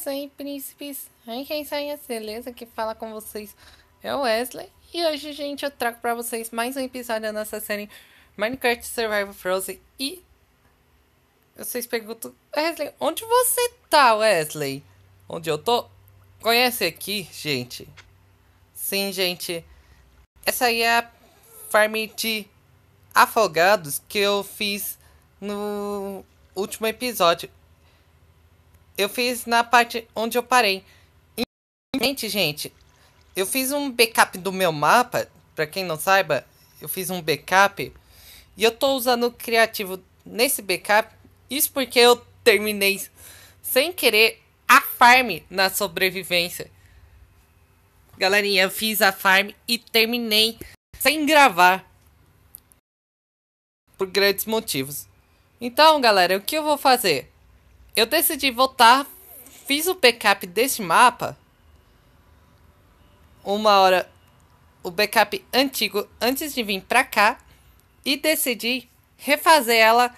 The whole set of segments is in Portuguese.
Boas aí, príncipes! quem sai a beleza que fala com vocês é o Wesley. E hoje, gente, eu trago para vocês mais um episódio da nossa série Minecraft Survival Frozen. E vocês perguntam, Wesley, onde você tá, Wesley? Onde eu tô? Conhece aqui, gente? Sim, gente. Essa aí é a farm de afogados que eu fiz no último episódio eu fiz na parte onde eu parei. Infelizmente, gente, eu fiz um backup do meu mapa. Para quem não saiba, eu fiz um backup. E eu tô usando o criativo nesse backup. Isso porque eu terminei sem querer a farm na sobrevivência. Galerinha, eu fiz a farm e terminei sem gravar. Por grandes motivos. Então, galera, o que eu vou fazer? Eu decidi voltar, fiz o backup desse mapa. Uma hora o backup antigo antes de vir pra cá e decidi refazer ela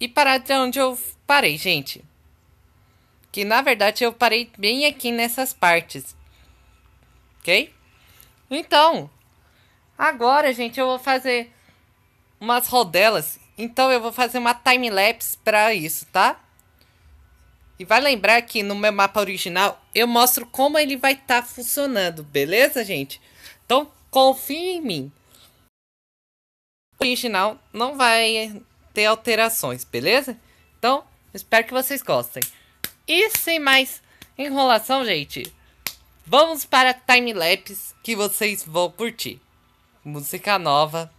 e parar de onde eu parei, gente. Que na verdade eu parei bem aqui nessas partes. OK? Então, agora, gente, eu vou fazer umas rodelas. Então eu vou fazer uma time lapse para isso, tá? E vai lembrar que no meu mapa original eu mostro como ele vai estar tá funcionando, beleza, gente? Então confie em mim. O original não vai ter alterações, beleza? Então, espero que vocês gostem. E sem mais enrolação, gente, vamos para time timelapse que vocês vão curtir. Música nova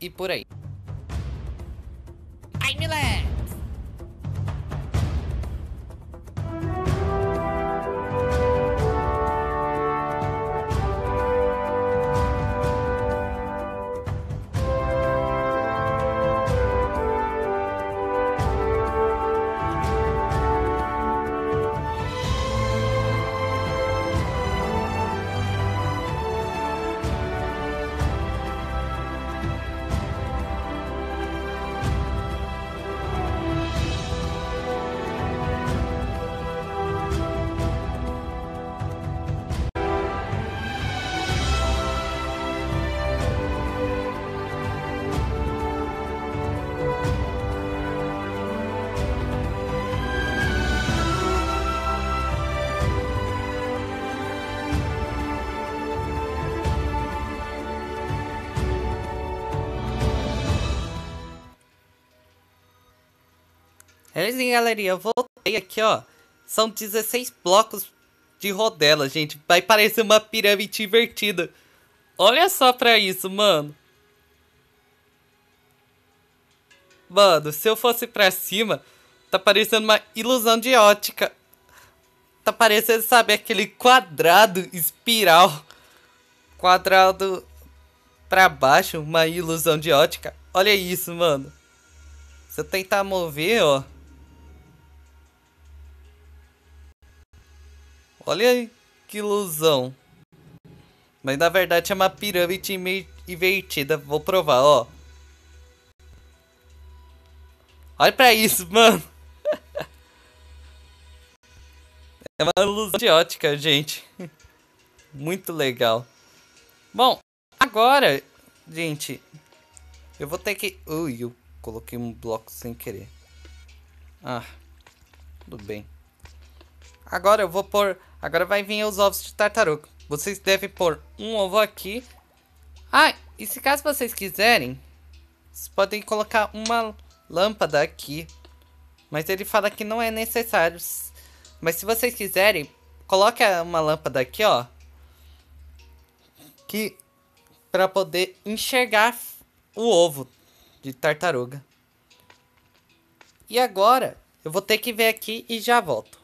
e por aí. Timelapse! Aliás, galerinha, eu voltei aqui, ó. São 16 blocos de rodela, gente. Vai parecer uma pirâmide invertida. Olha só pra isso, mano. Mano, se eu fosse pra cima, tá parecendo uma ilusão de ótica. Tá parecendo, sabe, aquele quadrado espiral. Quadrado pra baixo, uma ilusão de ótica. Olha isso, mano. Se eu tentar mover, ó. Olha aí, que ilusão. Mas na verdade é uma pirâmide invertida. Vou provar, ó. Olha pra isso, mano. É uma luz de ótica, gente. Muito legal. Bom, agora, gente, eu vou ter que... Ui, eu coloquei um bloco sem querer. Ah, tudo bem. Agora eu vou pôr Agora vai vir os ovos de tartaruga. Vocês devem pôr um ovo aqui. Ah, e se caso vocês quiserem, vocês podem colocar uma lâmpada aqui. Mas ele fala que não é necessário. Mas se vocês quiserem, coloque uma lâmpada aqui, ó. Que para poder enxergar o ovo de tartaruga. E agora eu vou ter que ver aqui e já volto.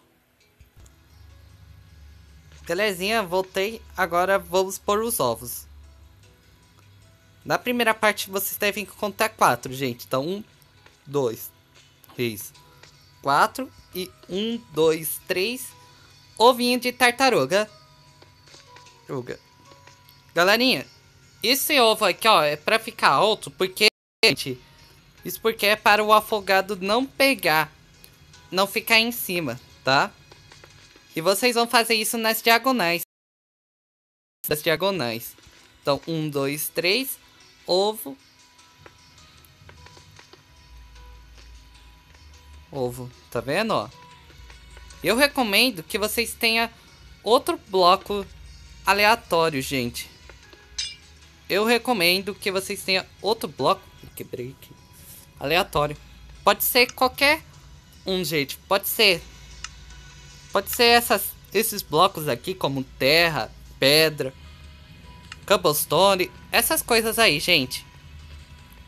Belezinha, voltei. Agora vamos pôr os ovos. Na primeira parte vocês devem contar quatro, gente. Então, um, dois, três, quatro e um, dois, três. Ovinho de tartaruga. Tartaruga. Galerinha, esse ovo aqui, ó, é pra ficar alto, porque, gente, isso porque é para o afogado não pegar, não ficar em cima, tá? E vocês vão fazer isso nas diagonais. Das diagonais. Então, um, dois, três. Ovo. Ovo. Tá vendo, ó? Eu recomendo que vocês tenham outro bloco aleatório, gente. Eu recomendo que vocês tenham outro bloco. Quebrei aqui. Aleatório. Pode ser qualquer um, gente. Pode ser Pode ser essas, esses blocos aqui, como terra, pedra, cobblestone, essas coisas aí, gente.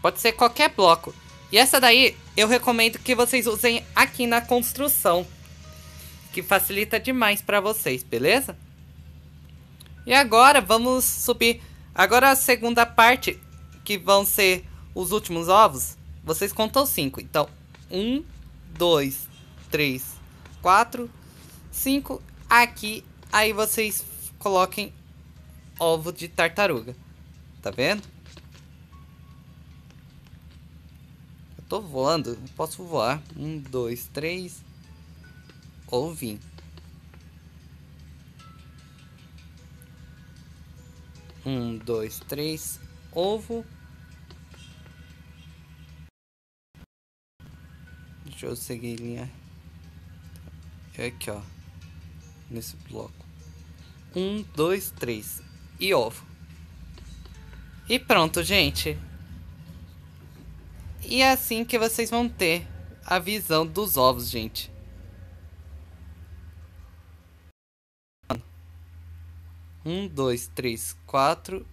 Pode ser qualquer bloco. E essa daí eu recomendo que vocês usem aqui na construção, que facilita demais para vocês, beleza? E agora vamos subir. Agora a segunda parte, que vão ser os últimos ovos, vocês contam cinco. Então, um, dois, três, quatro, 5 aqui. Aí vocês coloquem ovo de tartaruga. Tá vendo? Eu tô voando. Eu posso voar. Um, dois, três. ovo Um, dois, três. Ovo. Deixa eu seguir linha. Aqui, ó nesse bloco. Um, dois, três. E ovo. E pronto, gente. E é assim que vocês vão ter a visão dos ovos, gente. Um, dois, três, quatro.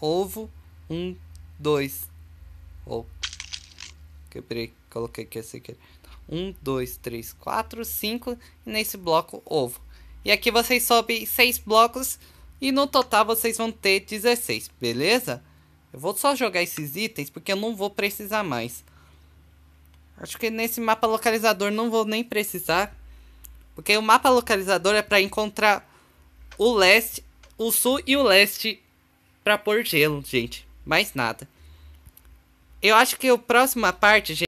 Ovo. Um, dois. Ovo. Quebrei, coloquei aqui assim. 1, 2, 3, 4, 5 e nesse bloco ovo. E aqui vocês sobem 6 blocos e no total vocês vão ter 16, beleza? Eu vou só jogar esses itens porque eu não vou precisar mais. Acho que nesse mapa localizador não vou nem precisar. Porque o mapa localizador é para encontrar o leste, o sul e o leste para pôr gelo, gente. Mais nada. Eu acho que a próxima parte, gente...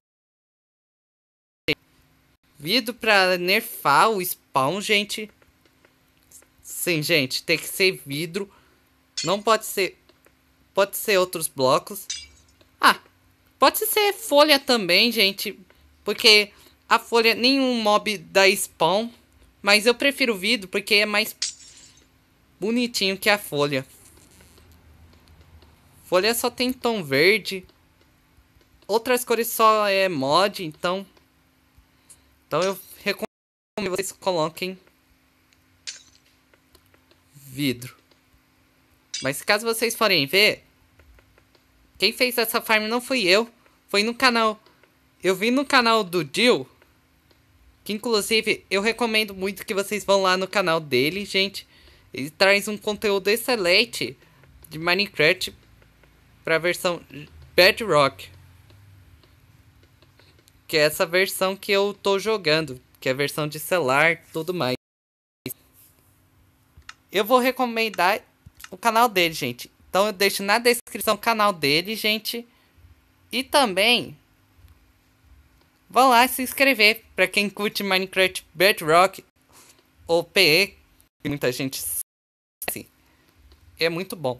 Vido pra nerfar o spawn, gente. Sim, gente, tem que ser vidro. Não pode ser... Pode ser outros blocos. Ah, pode ser folha também, gente. Porque a folha nenhum mob dá spawn. Mas eu prefiro vidro porque é mais bonitinho que a folha. Folha só tem tom verde. Outras cores só é mod, então então eu recomendo que vocês coloquem vidro. Mas caso vocês forem ver, quem fez essa farm não fui eu, foi no canal. Eu vi no canal do Jill, que inclusive eu recomendo muito que vocês vão lá no canal dele, gente. Ele traz um conteúdo excelente de Minecraft para a versão Bedrock que é essa versão que eu tô jogando, que é a versão de celular, tudo mais. Eu vou recomendar o canal dele, gente. Então eu deixo na descrição o canal dele, gente. E também vão lá se inscrever para quem curte Minecraft Bedrock ou PE, que muita gente é muito bom.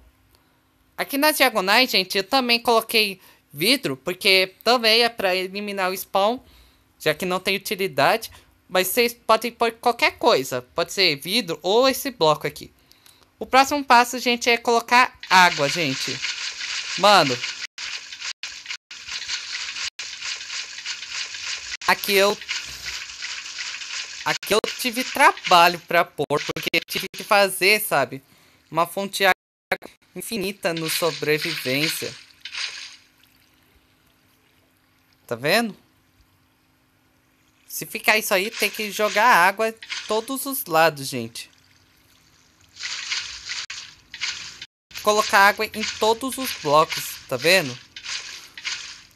Aqui nas diagonais, gente, eu também coloquei vidro, porque também é para eliminar o spawn, já que não tem utilidade. Mas vocês podem pôr qualquer coisa, pode ser vidro ou esse bloco aqui. O próximo passo, gente, é colocar água, gente. Mano. Aqui eu... Aqui eu tive trabalho pra pôr, porque tive que fazer, sabe? Uma fonte de água infinita no sobrevivência. Tá vendo? Se ficar isso aí, tem que jogar água todos os lados, gente. Colocar água em todos os blocos, tá vendo?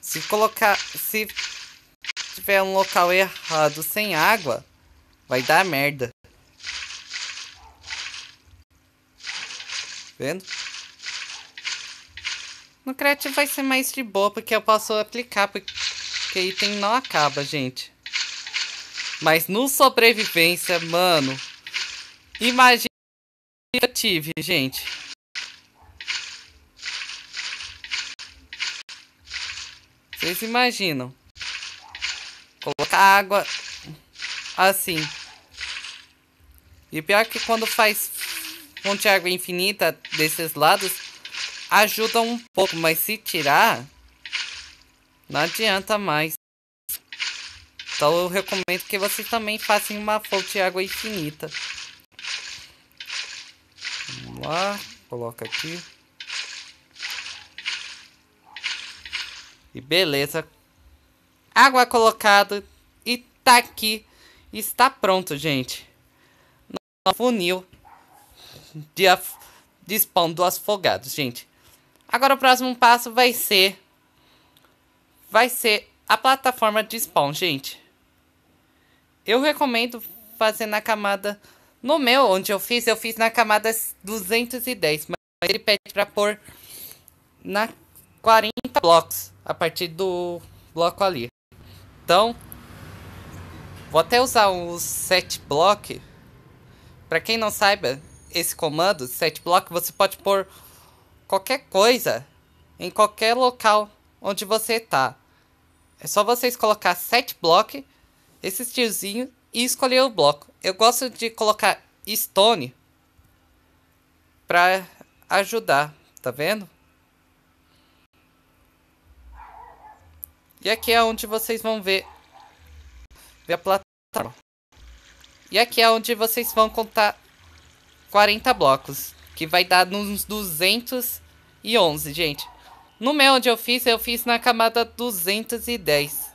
Se colocar... Se tiver um local errado sem água, vai dar merda. Vendo? No Creative vai ser mais de boa, porque eu posso aplicar... Porque porque item não acaba, gente. Mas no sobrevivência, mano. Imagina que eu tive, gente. Vocês imaginam? Colocar água assim. E pior que quando faz fonte de água infinita desses lados, ajuda um pouco, mas se tirar, não adianta mais. Então eu recomendo que vocês também façam uma fonte de água infinita. Vamos lá, coloca aqui. E beleza. Água colocada e tá aqui. Está pronto, gente. Nosso funil de, de spam do afogado, gente. Agora o próximo passo vai ser vai ser a plataforma de spawn, gente. Eu recomendo fazer na camada. No meu, onde eu fiz, eu fiz na camada 210. Mas ele pede para pôr na 40 blocos. A partir do bloco ali. Então, vou até usar o set block. Para quem não saiba, esse comando, set block, você pode pôr qualquer coisa em qualquer local onde você está. É só vocês colocar sete blocos, esses tiozinho e escolher o bloco. Eu gosto de colocar stone para ajudar, tá vendo? E aqui é onde vocês vão ver, ver a plataforma. E aqui é onde vocês vão contar 40 blocos, que vai dar uns 211, gente. No meu onde eu fiz, eu fiz na camada 210.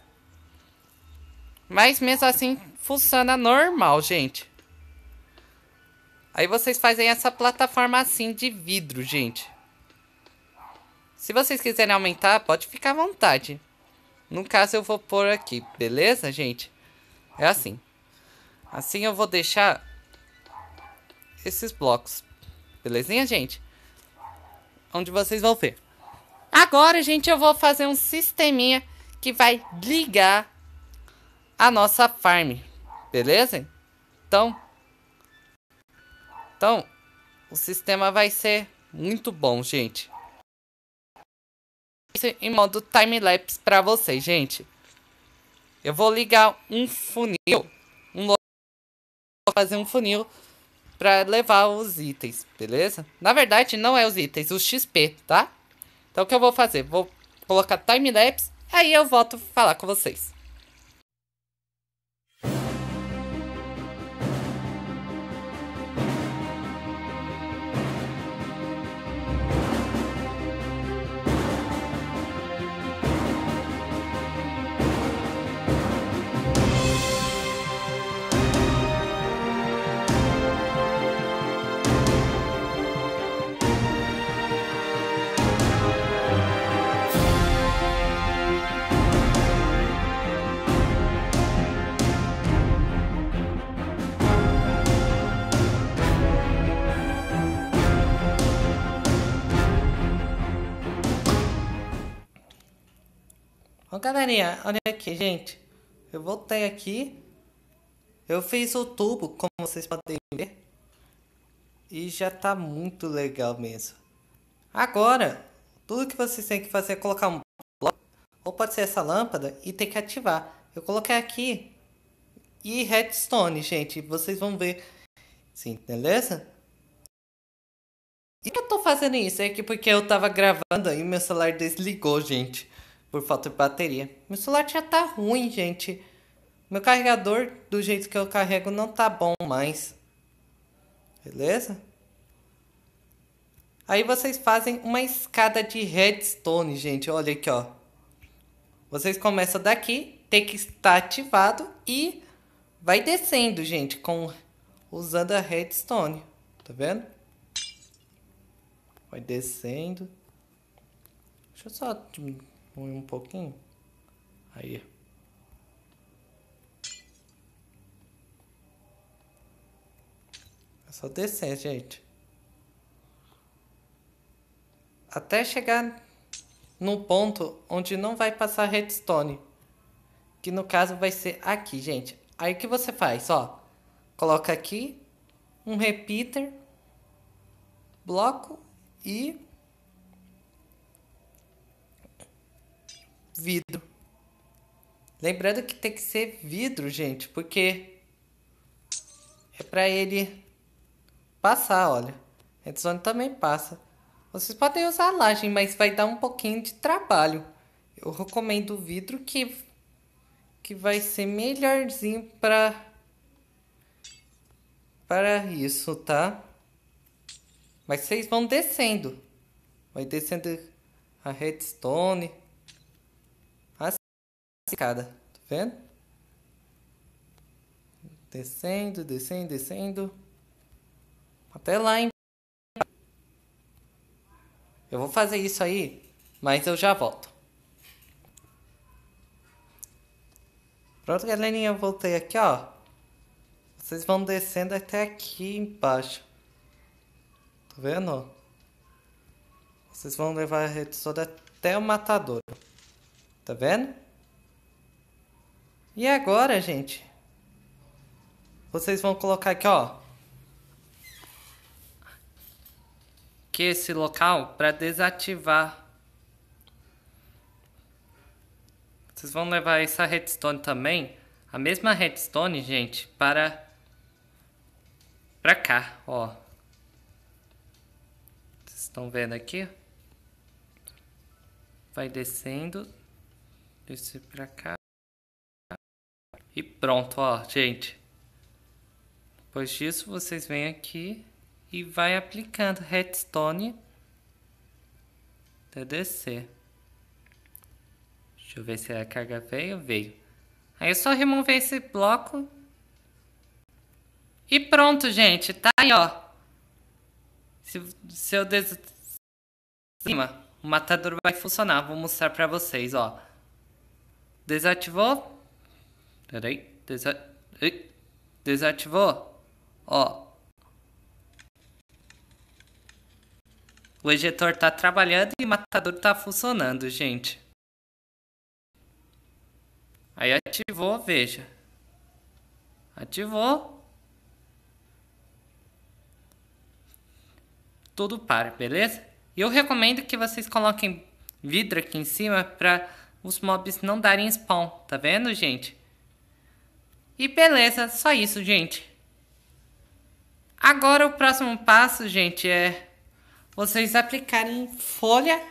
Mas mesmo assim, funciona normal, gente. Aí vocês fazem essa plataforma assim de vidro, gente. Se vocês quiserem aumentar, pode ficar à vontade. No caso, eu vou pôr aqui, beleza, gente? É assim. Assim eu vou deixar esses blocos. Belezinha, gente? Onde vocês vão ver. Agora, gente, eu vou fazer um sisteminha que vai ligar a nossa farm. Beleza? Então, então, o sistema vai ser muito bom, gente. Isso em modo time-lapse para vocês, gente. Eu vou ligar um funil, um vou fazer um funil para levar os itens, beleza? Na verdade, não é os itens, o XP, tá? Então o que eu vou fazer? Vou colocar time-lapse, aí eu volto falar com vocês. Então, galerinha, olha aqui, gente. Eu voltei aqui. Eu fiz o tubo, como vocês podem ver. E já tá muito legal mesmo. Agora, tudo que vocês têm que fazer é colocar um bloco, ou pode ser essa lâmpada, e tem que ativar. Eu coloquei aqui. E redstone, gente. Vocês vão ver. Sim, beleza? E que eu tô fazendo isso? É que porque eu tava gravando e meu celular desligou, gente por falta de bateria. Meu celular já tá ruim, gente. Meu carregador, do jeito que eu carrego, não tá bom mais. Beleza? Aí vocês fazem uma escada de redstone, gente. Olha aqui, ó. Vocês começam daqui, tem que estar ativado e vai descendo, gente, com usando a redstone. Tá vendo? Vai descendo. Deixa eu só Põe um pouquinho. Aí. É só descer, gente. Até chegar no ponto onde não vai passar redstone. Que no caso vai ser aqui, gente. Aí o que você faz, ó. Coloca aqui um repeater, bloco e vidro. Lembrando que tem que ser vidro, gente, porque é para ele passar, olha. Redstone também passa. Vocês podem usar laje, mas vai dar um pouquinho de trabalho. Eu recomendo o vidro que que vai ser melhorzinho para para isso, tá? Mas vocês vão descendo. Vai descendo a redstone escada. Tá vendo? Descendo, descendo, descendo. Até lá em. Eu vou fazer isso aí, mas eu já volto. Pronto, galerinha, eu voltei aqui, ó. Vocês vão descendo até aqui embaixo. Tá vendo? Vocês vão levar a rede toda até o matador. Tá vendo? E agora, gente? Vocês vão colocar aqui, ó. Que esse local para desativar. Vocês vão levar essa redstone também, a mesma redstone, gente, para para cá, ó. Vocês estão vendo aqui? Vai descendo, desce para cá. E pronto, ó, gente. Depois disso, vocês vêm aqui e vai aplicando redstone até descer. Deixa eu ver se a carga veio. Veio. Aí é só remover esse bloco. E pronto, gente. Tá aí, ó. Se, se eu des... Cima, o matador vai funcionar. Vou mostrar pra vocês, ó. Desativou. Peraí. Desa... Ei, desativou. Ó. O ejetor tá trabalhando e o matador tá funcionando, gente. Aí ativou, veja. Ativou. Tudo para, beleza? E eu recomendo que vocês coloquem vidro aqui em cima para os mobs não darem spawn, tá vendo, gente? E beleza, só isso, gente. Agora o próximo passo, gente, é vocês aplicarem folha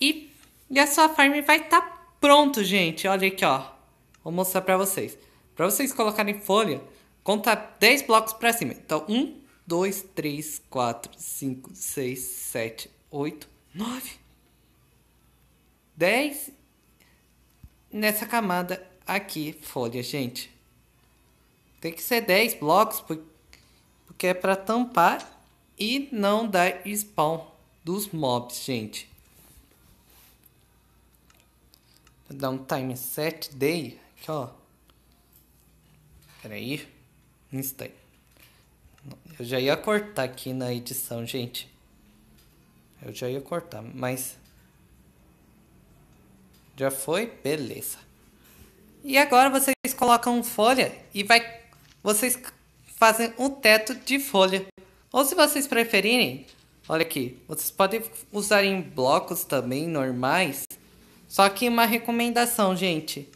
e, e a sua farm vai estar tá pronto, gente. Olha aqui, ó. Vou mostrar pra vocês. Pra vocês colocarem folha, conta 10 blocos pra cima. Então, 1, 2, 3, 4, 5, 6, 7, 8, 9, 10. Nessa camada aqui, folha, gente. Tem que ser 10 blocos, porque é para tampar e não dar spawn dos mobs, gente. Vou dar um time set day aqui, ó. Pera aí. Um instante. Eu já ia cortar aqui na edição, gente. Eu já ia cortar, mas... Já foi? Beleza. E agora vocês colocam folha e vai vocês fazem um teto de folha. Ou se vocês preferirem, olha aqui, vocês podem usar em blocos também normais. Só que uma recomendação, gente.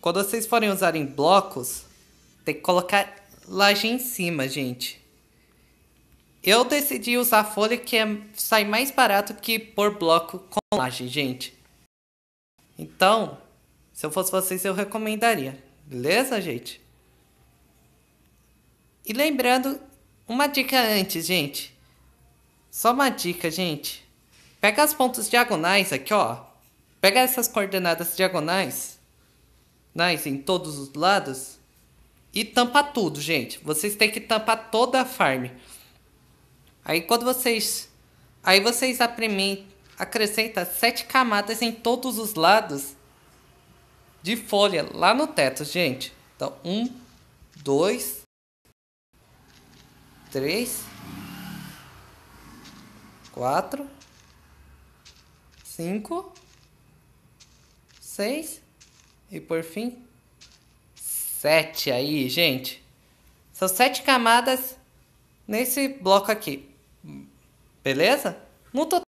Quando vocês forem usar em blocos, tem que colocar laje em cima, gente. Eu decidi usar folha que é, sai mais barato que por bloco com laje, gente. Então, se eu fosse vocês, eu recomendaria. Beleza, gente? E lembrando, uma dica antes, gente. Só uma dica, gente. Pega as pontas diagonais aqui, ó. Pega essas coordenadas diagonais. Nice, em todos os lados. E tampa tudo, gente. Vocês têm que tampar toda a farm. Aí quando vocês... Aí vocês acrescentam sete camadas em todos os lados de folha lá no teto, gente. Então, um, dois, três, quatro, cinco, seis e por fim sete aí, gente. São sete camadas nesse bloco aqui, beleza? No total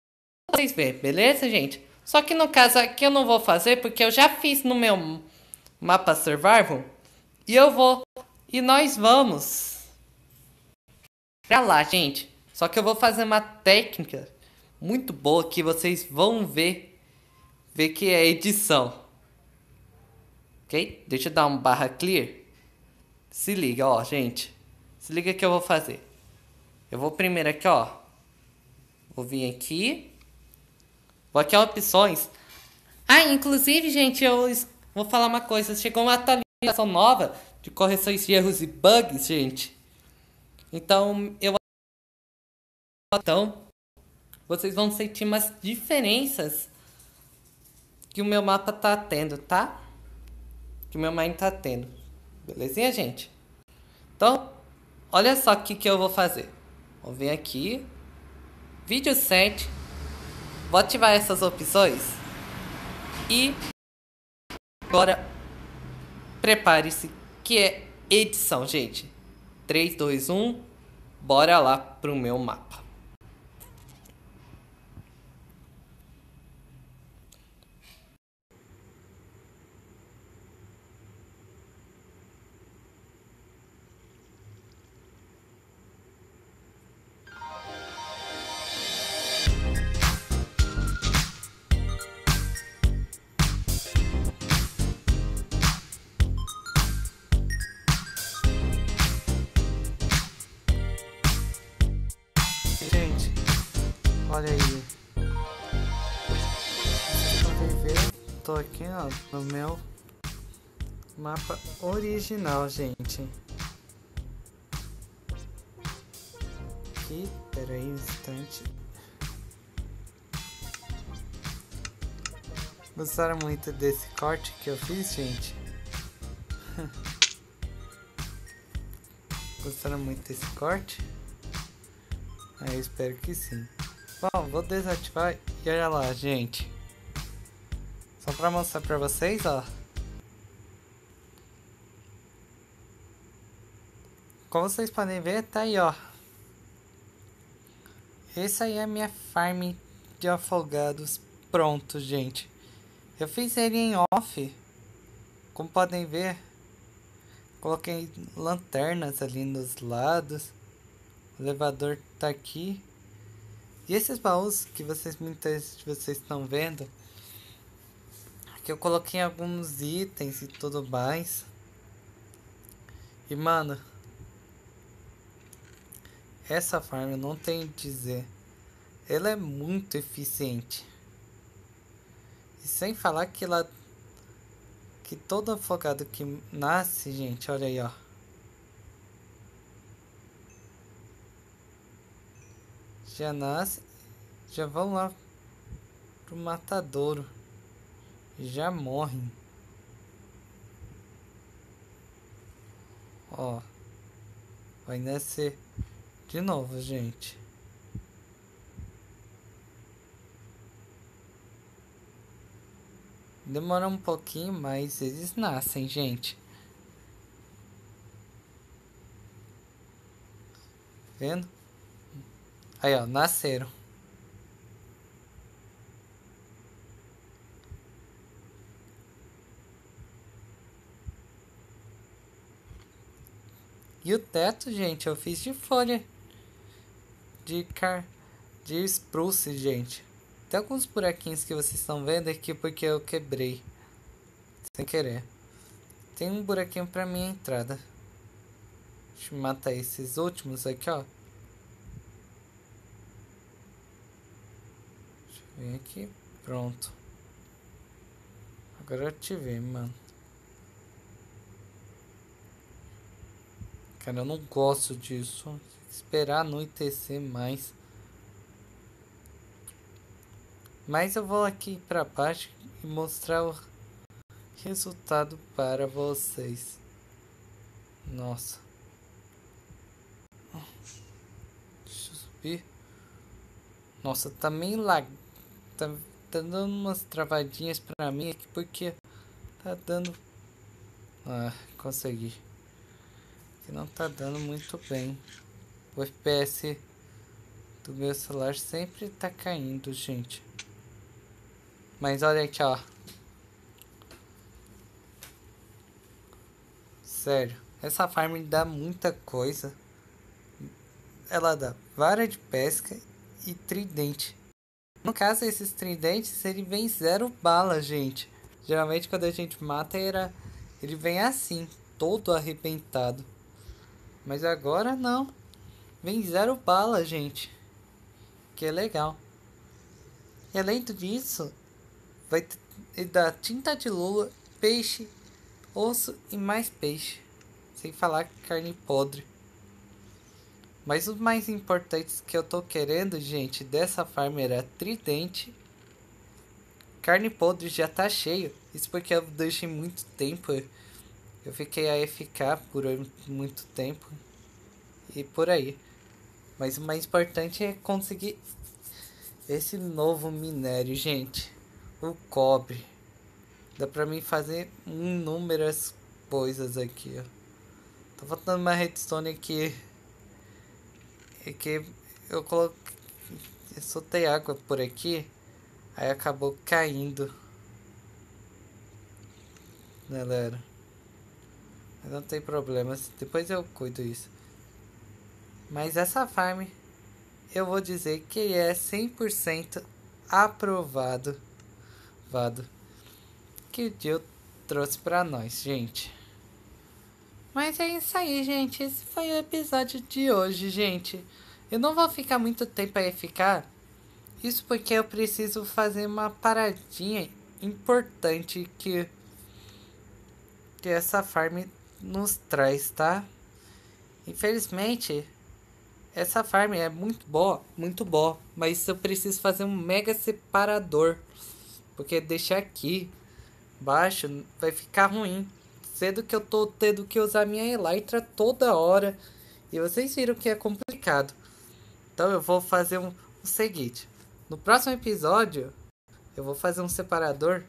vocês veem, beleza, gente? Só que no caso aqui eu não vou fazer porque eu já fiz no meu mapa survival e eu vou e nós vamos pra lá, gente. Só que eu vou fazer uma técnica muito boa que vocês vão ver ver que é edição. OK? Deixa eu dar um barra clear. Se liga, ó, gente. Se liga que eu vou fazer. Eu vou primeiro aqui, ó. Vou vir aqui aqui opções. Ah, inclusive, gente, eu vou falar uma coisa. Chegou uma atualização nova de correções de erros e bugs, gente. Então, eu então, vocês vão sentir umas diferenças que o meu mapa tá tendo, tá? Que o meu mind tá tendo. Belezinha, gente? Então, olha só o que, que eu vou fazer. Vou vir aqui, vídeo 7, Vou ativar essas opções e agora prepare-se que é edição, gente. 3, 2, 1, bora lá pro meu mapa. tô aqui ó, no meu mapa original, gente. Aqui, pera aí um instante. Gostaram muito desse corte que eu fiz, gente? Gostaram muito desse corte? Ah, eu espero que sim. Bom, vou desativar e olha lá, gente. Só pra mostrar pra vocês, ó. Como vocês podem ver, tá aí, ó. Essa aí é a minha farm de afogados pronto, gente. Eu fiz ele em off. Como podem ver, coloquei lanternas ali nos lados. O elevador tá aqui. E esses baús que vocês muitas vocês estão vendo porque eu coloquei alguns itens e tudo mais. E mano. Essa farm eu não tenho que dizer. Ela é muito eficiente. E sem falar que ela. Que todo afogado que nasce, gente, olha aí, ó. Já nasce. Já vão lá pro matadouro já morrem. Ó, vai nascer de novo, gente. Demora um pouquinho, mas eles nascem, gente. Vendo? Aí, ó, nasceram. E o teto, gente, eu fiz de folha de car de spruce, gente. Tem alguns buraquinhos que vocês estão vendo aqui porque eu quebrei sem querer. Tem um buraquinho para minha entrada. Deixa eu matar esses últimos aqui, ó. Deixa eu vir aqui. Pronto. Agora eu te vi, mano. cara, eu não gosto disso. esperar anoitecer mais. Mas eu vou aqui para baixo e mostrar o resultado para vocês. Nossa. Deixa eu subir. Nossa, tá meio lag. Tá, tá dando umas travadinhas para mim aqui porque tá dando. Ah, consegui que não tá dando muito bem. O FPS do meu celular sempre tá caindo, gente. Mas olha aqui, ó. Sério, essa farm dá muita coisa. Ela dá vara de pesca e tridente. No caso, esses tridentes, ele vem zero bala, gente. Geralmente, quando a gente mata, era... ele vem assim, todo arrebentado. Mas agora não. Vem zero bala, gente. Que é legal. E além disso, vai dar tinta de lula, peixe, osso e mais peixe. Sem falar carne podre. Mas os mais importantes que eu tô querendo, gente, dessa farm era tridente. Carne podre já tá cheio. Isso porque eu deixei muito tempo eu fiquei a FK por muito tempo e por aí. Mas o mais importante é conseguir esse novo minério, gente. O cobre. Dá pra mim fazer inúmeras coisas aqui, ó. Tá faltando uma redstone aqui. É que eu coloquei. Eu soltei água por aqui. Aí acabou caindo. Né, galera. Não tem problemas. Depois eu cuido isso. Mas essa farm, eu vou dizer que é 100% aprovado. Vado. Que o Dio trouxe para nós, gente. Mas é isso aí, gente. Esse foi o episódio de hoje, gente. Eu não vou ficar muito tempo aí ficar. Isso porque eu preciso fazer uma paradinha importante que que essa farm nos traz, tá? Infelizmente, essa farm é muito boa, muito boa, mas eu preciso fazer um mega separador, porque deixar aqui baixo vai ficar ruim. Cedo que eu tô tendo que usar minha Elytra toda hora, e vocês viram que é complicado. Então eu vou fazer um, o seguinte, no próximo episódio eu vou fazer um separador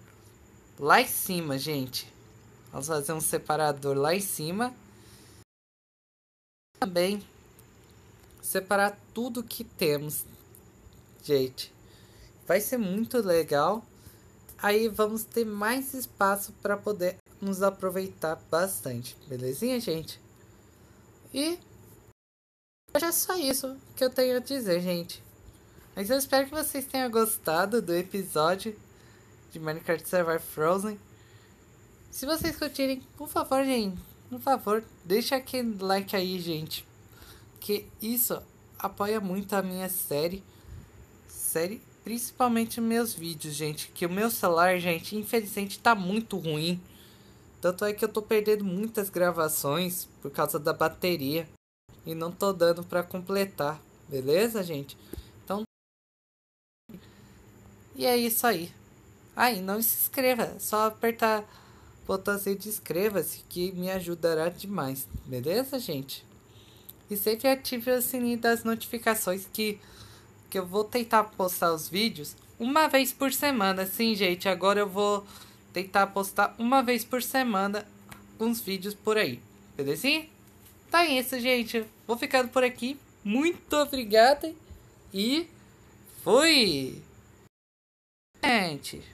lá em cima, gente. Vamos fazer um separador lá em cima. Também separar tudo que temos, gente. Vai ser muito legal. Aí vamos ter mais espaço para poder nos aproveitar bastante, belezinha, gente? E é só isso que eu tenho a dizer, gente. Mas eu espero que vocês tenham gostado do episódio de Minecraft Survive Frozen. Se vocês curtirem, por favor, gente, por favor, deixa aquele like aí, gente. Que isso apoia muito a minha série. Série, principalmente meus vídeos, gente. Que o meu celular, gente, infelizmente tá muito ruim. Tanto é que eu tô perdendo muitas gravações por causa da bateria. E não tô dando para completar, beleza, gente? Então. E é isso aí. Aí, ah, não se inscreva, é só apertar votação de inscreva-se que me ajudará demais, beleza, gente? E sempre ative o sininho das notificações que, que eu vou tentar postar os vídeos uma vez por semana. Sim, gente, agora eu vou tentar postar uma vez por semana uns vídeos por aí, beleza? Tá então é isso, gente. Vou ficando por aqui. Muito obrigada e fui! Gente.